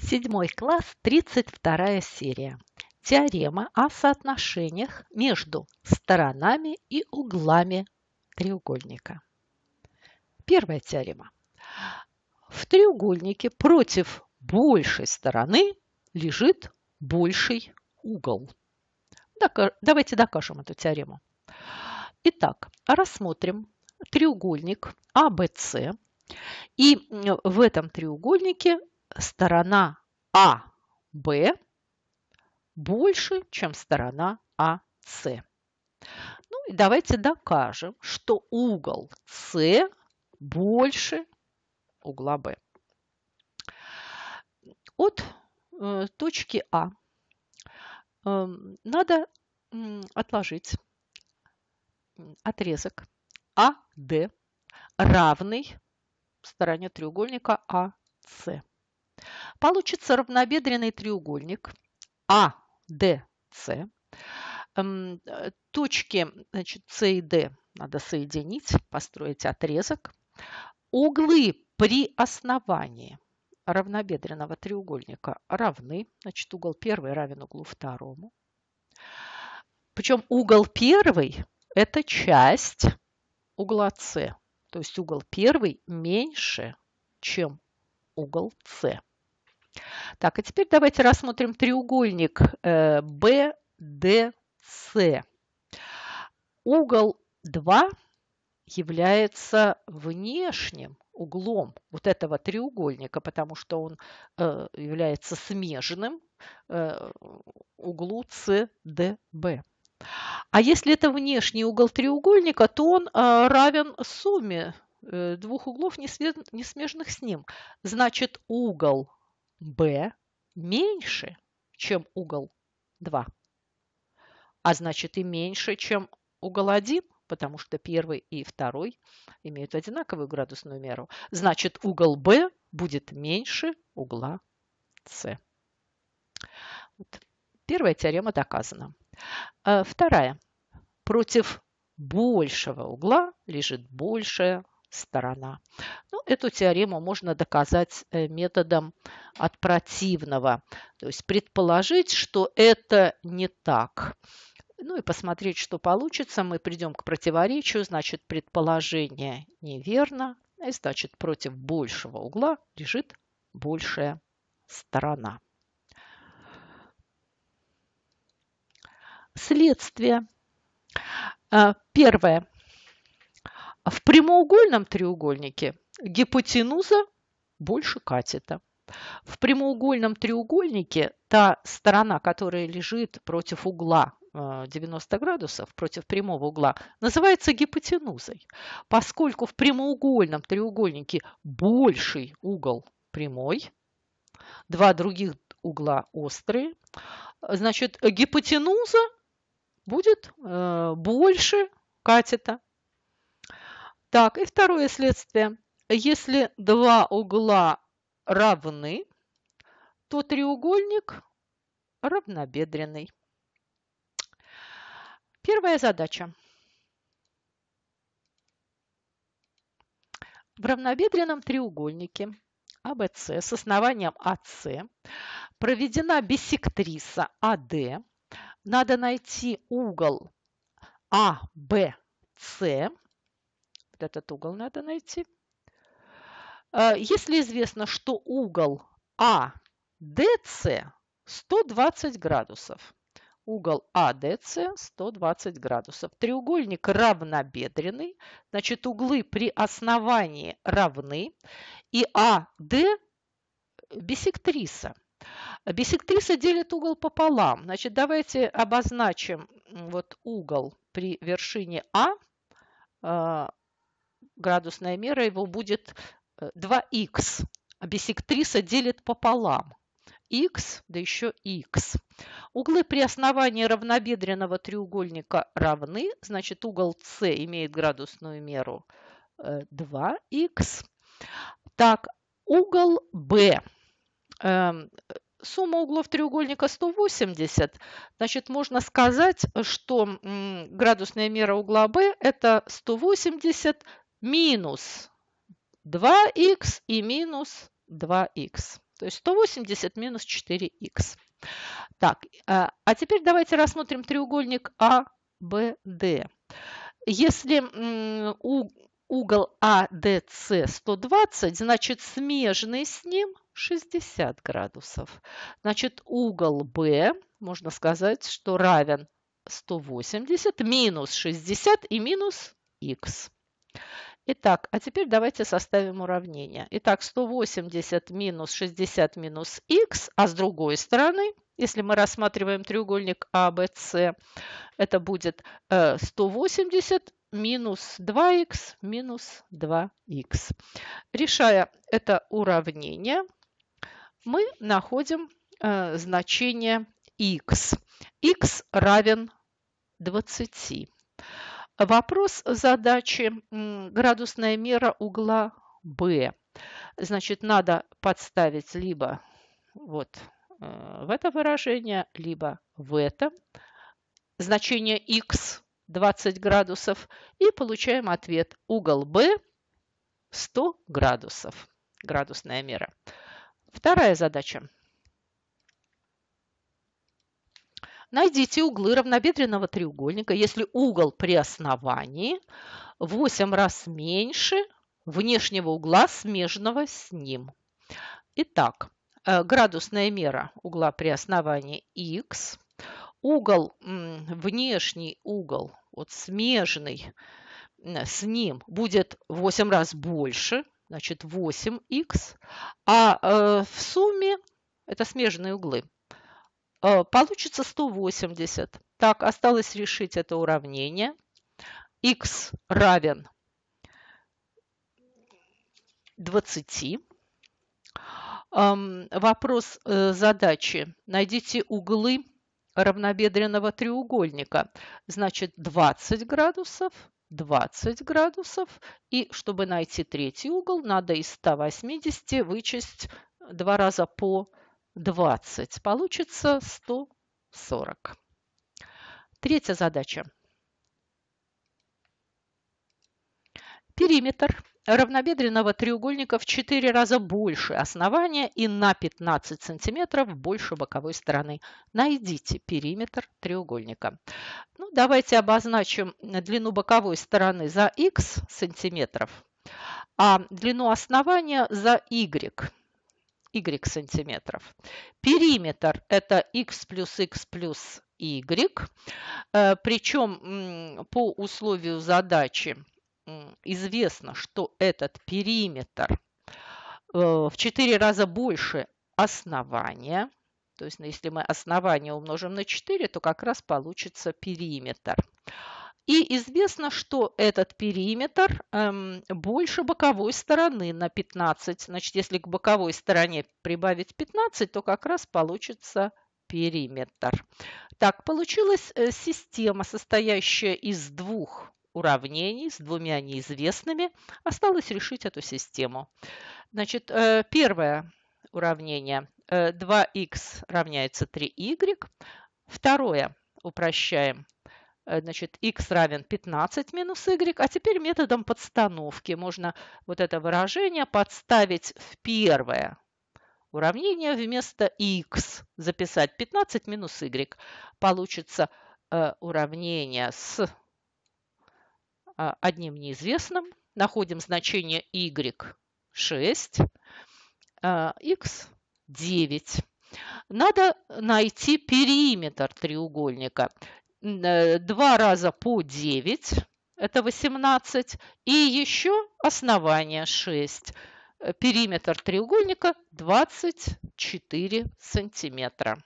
Седьмой класс, 32 серия. Теорема о соотношениях между сторонами и углами треугольника. Первая теорема. В треугольнике против большей стороны лежит больший угол. Давайте докажем эту теорему. Итак, рассмотрим треугольник ABC а И э, в этом треугольнике сторона АВ больше, чем сторона АС. Ну и давайте докажем, что угол С больше угла Б. От э, точки А э, надо э, отложить отрезок АД равный стороне треугольника АС. Получится равнобедренный треугольник АДС. Эм, э, точки значит, С и Д надо соединить, построить отрезок. Углы при основании равнобедренного треугольника равны. Значит, угол первый равен углу второму. Причем угол первый – это часть угла С. То есть угол первый меньше, чем угол С. Так, а теперь давайте рассмотрим треугольник BDC. Э, угол 2 является внешним углом вот этого треугольника, потому что он э, является смежным э, углу CDB. А если это внешний угол треугольника, то он равен сумме двух углов, не смежных с ним. Значит, угол b меньше, чем угол 2. А значит и меньше, чем угол 1, потому что первый и второй имеют одинаковую градусную меру. Значит угол b будет меньше угла С. Вот. Первая теорема доказана. Э, вторая. Против большего угла лежит большая сторона. Ну, эту теорему можно доказать э, методом от противного, то есть предположить, что это не так. Ну и посмотреть, что получится. Мы придем к противоречию, значит, предположение неверно, и значит, против большего угла лежит большая сторона. Следствие. А, первое. В прямоугольном треугольнике гипотенуза больше катета. В прямоугольном треугольнике та сторона, которая лежит против угла 90 э, градусов против прямого угла называется гипотенузой. Поскольку в прямоугольном треугольнике больший угол прямой, два других угла острые, значит, гипотенуза будет э, больше катета. Так, и второе следствие. Если два угла равны, то треугольник равнобедренный. Первая задача. В равнобедренном треугольнике АВС с основанием АС проведена биссектриса АД. Надо найти угол АВС этот угол надо найти. А, если известно, что угол ADC а 120 градусов, угол ADC а 120 градусов. Треугольник равнобедренный, значит углы при основании равны, и AD бисектриса. Бисектриса делит угол пополам. Значит, давайте обозначим вот угол при вершине А градусная мера его будет 2 э, x А бисектриса делит пополам x, да еще x. Углы при основании равнобедренного треугольника равны, значит угол C имеет градусную меру 2 э, x Так, угол B. Эм, сумма углов треугольника 180. Значит, можно сказать, что градусная мера угла B это 180 минус 2х и минус 2х. То есть 180 минус 4х. Так, э, а теперь давайте рассмотрим треугольник АБД. Если угол а, АДС 120, значит смежный с ним 60 градусов. Значит угол Б, можно сказать, что равен 180 минус 60 и минус х. Итак, а теперь давайте составим уравнение. Итак, 180 минус 60 минус х, а с другой стороны, если мы рассматриваем треугольник ABC, а, это будет 180 э, минус 2х минус 2х. Решая это уравнение, мы находим э, значение х. х равен 20. Вопрос задачи градусная мера угла B. Значит, надо подставить либо вот э, в это выражение, либо в это. Значение x 20 градусов. И получаем ответ. Угол B 100 градусов. Градусная мера. Вторая задача. Найдите углы равнобедренного треугольника, если угол при основании 8 раз меньше внешнего угла, смежного с ним. Итак, э, градусная мера угла при основании x, угол, внешний угол, вот смежный с ним будет 8 раз больше, значит 8х, а э, в сумме это смежные углы. Э, получится 180. Так, осталось решить это уравнение. x равен 20. Эм, вопрос э, задачи. Найдите углы равнобедренного треугольника. Значит, 20 градусов, 20 градусов. И чтобы найти третий угол, надо из 180 вычесть два раза по 20. Получится 140. Третья задача. Периметр равнобедренного треугольника в 4 раза больше основания и на 15 сантиметров больше боковой стороны. Найдите периметр треугольника. Ну, давайте обозначим длину боковой стороны за x сантиметров, а длину основания за y y сантиметров. Периметр – это x плюс x плюс y. Э, Причем по условию задачи известно, что этот периметр э, в 4 раза больше основания. То есть если мы основание умножим на 4, то как раз получится периметр. Периметр. И известно, что этот периметр эм, больше боковой стороны на 15. Значит, если к боковой стороне прибавить 15, то как раз получится периметр. Так, получилась э, система, состоящая из двух уравнений с двумя неизвестными. Осталось решить эту систему. Значит, э, первое уравнение 2х э, равняется 3 у Второе упрощаем Э, значит, x равен 15 минус y. А теперь методом подстановки можно вот это выражение подставить в первое уравнение вместо x. Записать 15 минус y. Получится э, уравнение с э, одним неизвестным. Находим значение y 6, э, x 9. Надо найти периметр треугольника. Э, два раза по 9, это 18, и еще основание 6. Э, периметр треугольника 24 сантиметра.